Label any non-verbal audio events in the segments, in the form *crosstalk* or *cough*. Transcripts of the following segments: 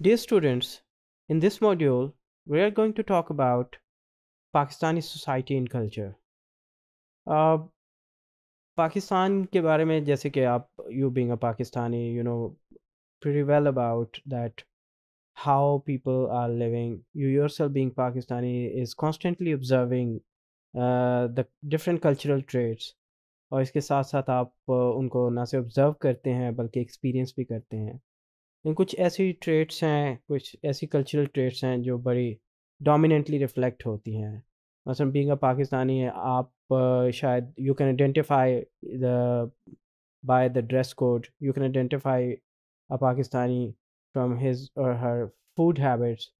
Dear students, in this module, we are going to talk about Pakistani society and culture. Uh, Pakistan ke baare mein jaise ki aap, you being a Pakistani, you know pretty well about that how people are living. You yourself being Pakistani is constantly observing uh, the different cultural traits. and इसके साथ साथ आप uh, उनको ना सिर्फ observe करते हैं लेकिन कुछ ऐसी ट्रेट्स हैं कुछ ऐसी कल्चरल ट्रेट्स हैं जो बड़ी डोमिनेंटली रिफ्लेक्ट होती हैं मसलन बीइंग अ पाकिस्तानी है आप शायद you can identify the by the dress code you can identify a Pakistani from his or her food habits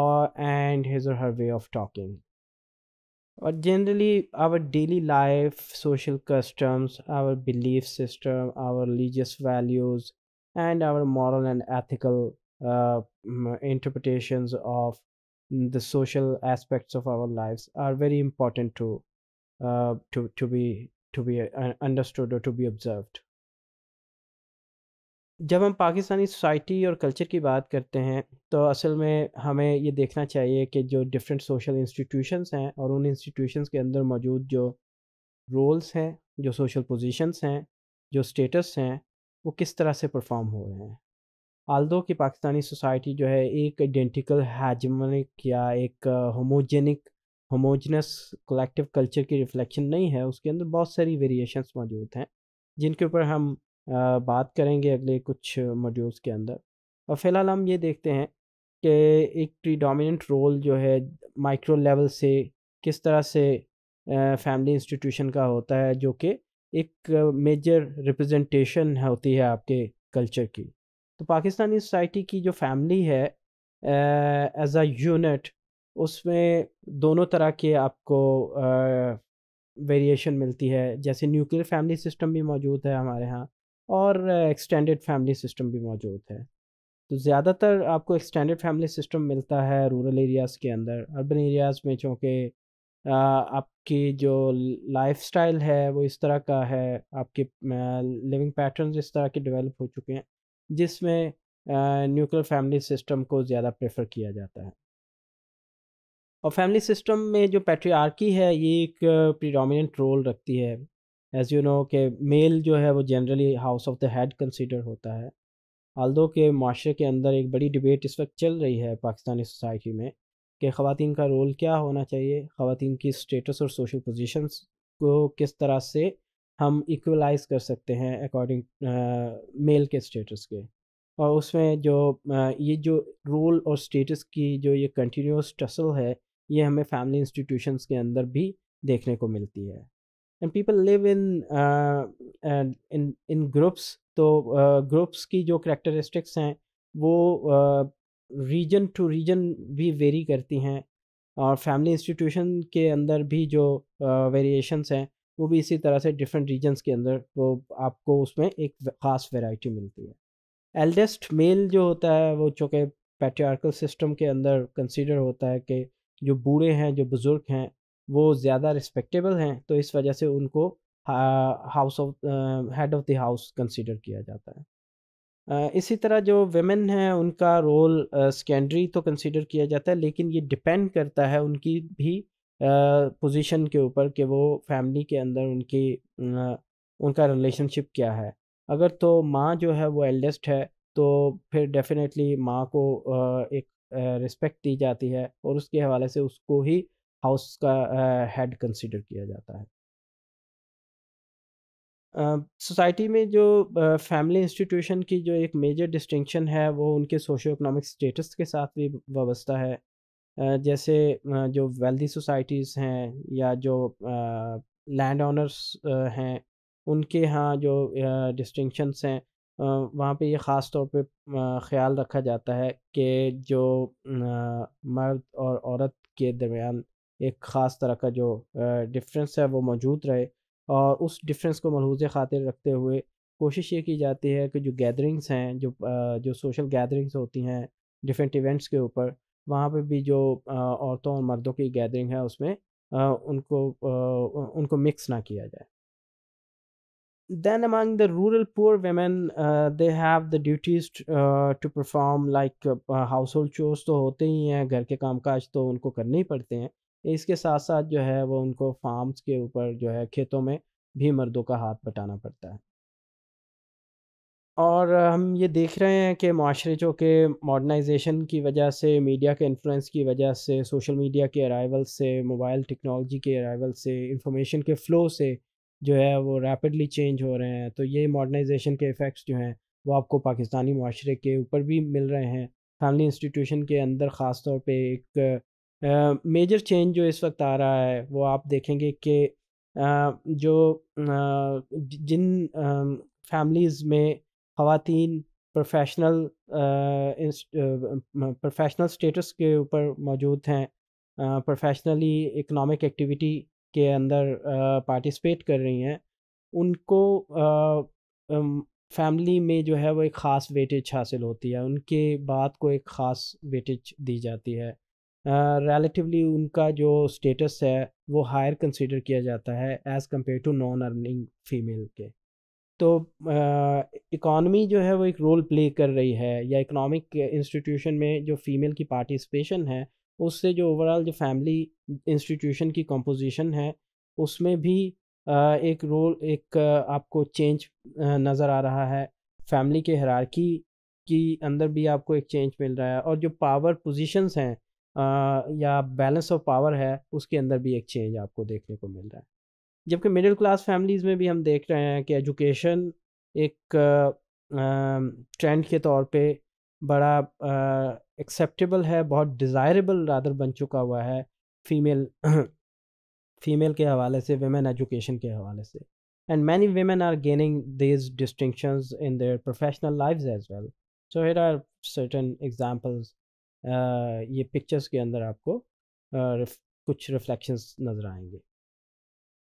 or and his or her way of talking or generally our daily life social customs our belief system our religious values and our moral and ethical uh, interpretations of the social aspects of our lives are very important to uh, to to be to be understood or to be observed जब हम Pakistani society और culture की बात करते हैं तो असल में हमें ये देखना चाहिए कि जो डिफरेंट सोशल इंस्टीट्यूशंस हैं और उन इंस्टीट्यूशंस के अंदर मौजूद जो रोल्स हैं जो सोशल पोजीशंस हैं जो स्टेटस हैं वो किस तरह से परफॉर्म हो रहे हैं आल्दो की पाकिस्तानी सोसाइटी जो है एक आइडेंटिकल हैजमनिक या एक होमोजेनिक होमोजनस कलेक्टिव कल्चर की रिफ्लेक्शन नहीं है उसके अंदर बहुत सारी वेरिएशंस मौजूद हैं जिनके ऊपर हम बात करेंगे अगले कुछ मॉड्यूल्स के अंदर और फिलहाल हम ये देखते हैं कि एक प्रीडोमिनेंट रोल जो है माइक्रो लेवल से किस तरह से फैमिली इंस्टीट्यूशन का होता है जो कि एक मेजर रिप्रेजेंटेशन होती है आपके कल्चर की तो पाकिस्तानी सोसाइटी की जो फैमिली है एज अ यूनिट उसमें दोनों तरह के आपको वेरिएशन मिलती है जैसे न्यूक्लियर फैमिली सिस्टम भी मौजूद है हमारे यहाँ और एक्सटेंडेड फैमिली सिस्टम भी मौजूद है तो ज़्यादातर आपको एक्सटेंडेड फैमिली सिस्टम मिलता है रूरल एरियाज़ के अंदर अर्बन एरियाज़ में चूँकि आपकी जो लाइफस्टाइल है वो इस तरह का है आपके लिविंग पैटर्न्स इस तरह के डेवलप हो चुके हैं जिसमें न्यूक्लियर फैमिली सिस्टम को ज़्यादा प्रेफर किया जाता है और फैमिली सिस्टम में जो पैट्रियार्की है ये एक प्रीडोमिनेंट रोल रखती है एज यू नो कि मेल जो है वो generally house of the head consider होता है आल्दो के माशरे के अंदर एक बड़ी डिबेट इस वक्त चल रही है पाकिस्तानी सोसाइटी में कि ख़वान का रोल क्या होना चाहिए ख़वान की स्टेटस और सोशल पोजिशन को किस तरह से हम इक्वलाइज कर सकते हैं अकॉर्डिंग मेल के स्टेटस के और उसमें जो आ, ये जो रोल और स्टेटस की जो ये कंटिन्यूस टसल है ये हमें फैमिली इंस्टीट्यूशंस के अंदर भी देखने को मिलती है and people live in in in groups तो ग्रुप्स uh, की जो करेक्टरिस्टिक्स हैं वो रीजन टू रीजन भी वेरी करती हैं और फैमिली इंस्टीट्यूशन के अंदर भी जो वेरिएशंस हैं वो भी इसी तरह से डिफरेंट रीजन्स के अंदर वो आपको उसमें एक ख़ास वेराइटी मिलती है एल्डेस्ट मेल जो होता है वो चूँकि पैट्रियार्कल सिस्टम के अंदर कंसीडर होता है कि जो बूढ़े हैं जो बुज़ुर्ग हैं वो ज़्यादा रिस्पेक्टेबल हैं तो इस वजह से उनको house of head of the house consider किया जाता है इसी तरह जो वेमेन हैं उनका रोल सेकेंडरी तो कंसीडर किया जाता है लेकिन ये डिपेंड करता है उनकी भी पोजीशन के ऊपर कि वो फैमिली के अंदर उनकी उनका रिलेशनशिप क्या है। अगर तो माँ जो है वो एल्डेस्ट है तो फिर डेफ़िनेटली माँ को एक रिस्पेक्ट दी जाती है और उसके हवाले से उसको ही हाउस का हेड कंसीडर किया जाता है। सोसाइटी में जो फैमिली इंस्टीट्यूशन की जो एक मेजर डिस्टिंक्शन है वो उनके सोशो इकोनॉमिक स्टेटस के साथ भी वाबस्ता है जैसे जो वेल्दी सोसाइटीज़ हैं या जो लैंड ऑनर्स हैं उनके यहाँ जो डिस्टिंक्शंस हैं वहाँ पे ये ख़ास तौर पे ख्याल रखा जाता है कि जो मर्द और औरत के दरमियान एक ख़ास तरह का जो डिफरेंस है वो मौजूद रहे और उस डिफरेंस को मलहूज खातिर रखते हुए कोशिश ये की जाती है कि जो गैदरिंग्स हैं जो जो सोशल गैदरिंग्स होती हैं डिफरेंट इवेंट्स के ऊपर वहाँ पे भी जो औरतों और मर्दों की गैदरिंग है उसमें उनको उनको मिक्स ना किया जाए then among the rural poor women they have the duties to perform like household chores तो होते ही हैं घर के कामकाज तो उनको करने ही पड़ते हैं इसके साथ साथ जो है वो उनको फार्म्स के ऊपर जो है खेतों में भी मर्दों का हाथ बटाना पड़ता है और हम ये देख रहे हैं कि माशरे जो के मॉडर्नाइजेशन की वजह से मीडिया के इन्फ्लुएंस की वजह से सोशल मीडिया के अराइवल से मोबाइल टेक्नोलॉजी के अराइवल से इंफॉर्मेशन के फ़्लो से जो है वो रैपिडली चेंज हो रहे हैं तो ये मॉडर्नाइजेशन के इफ़ेक्ट्स जो हैं वो आपको पाकिस्तानी माशरे के ऊपर भी मिल रहे हैं फैमिली इंस्टीट्यूशन के अंदर ख़ास तौर पर एक मेजर चेंज जो इस वक्त आ रहा है वो आप देखेंगे कि जो जिन फैमिलीज़ में ख़वातीन प्रोफेशनल प्रोफेशनल स्टेटस के ऊपर मौजूद हैं प्रोफेशनली इकोनॉमिक एक्टिविटी के अंदर पार्टिसिपेट कर रही हैं उनको फैमिली में जो है वो एक ख़ास वेटेज हासिल होती है उनके बात को एक ख़ास वेटेज दी जाती है रिलेटिवली uh, उनका जो स्टेटस है वो हायर कंसिडर किया जाता है as compare to non earning female के तो इकॉनमी uh, जो है वो एक रोल प्ले कर रही है या इकोनॉमिक इंस्टीट्यूशन में जो फीमेल की पार्टिसिपेशन है उससे जो ओवरऑल जो फैमिली इंस्टीट्यूशन की कंपोजिशन है उसमें भी uh, एक रोल एक uh, आपको चेंज नज़र आ रहा है फैमिली के हरारकी की अंदर भी आपको एक चेंज मिल रहा है और जो पावर पोजीशंस हैं या बैलेंस ऑफ पावर है उसके अंदर भी एक चेंज आपको देखने को मिल रहा है जबकि मिडिल क्लास फैमिलीज़ में भी हम देख रहे हैं कि एजुकेशन एक ट्रेंड के तौर पे बड़ा एक्सेप्टेबल है बहुत डिज़ायरेबल रादर बन चुका हुआ है फीमेल फीमेल *clears throat* के हवाले से वेमेन एजुकेशन के हवाले से and many women are gaining these distinction in their professional life as well so here are certain examples ये पिक्चर्स के अंदर आपको कुछ रिफ्लेक्शंस नज़र आएंगे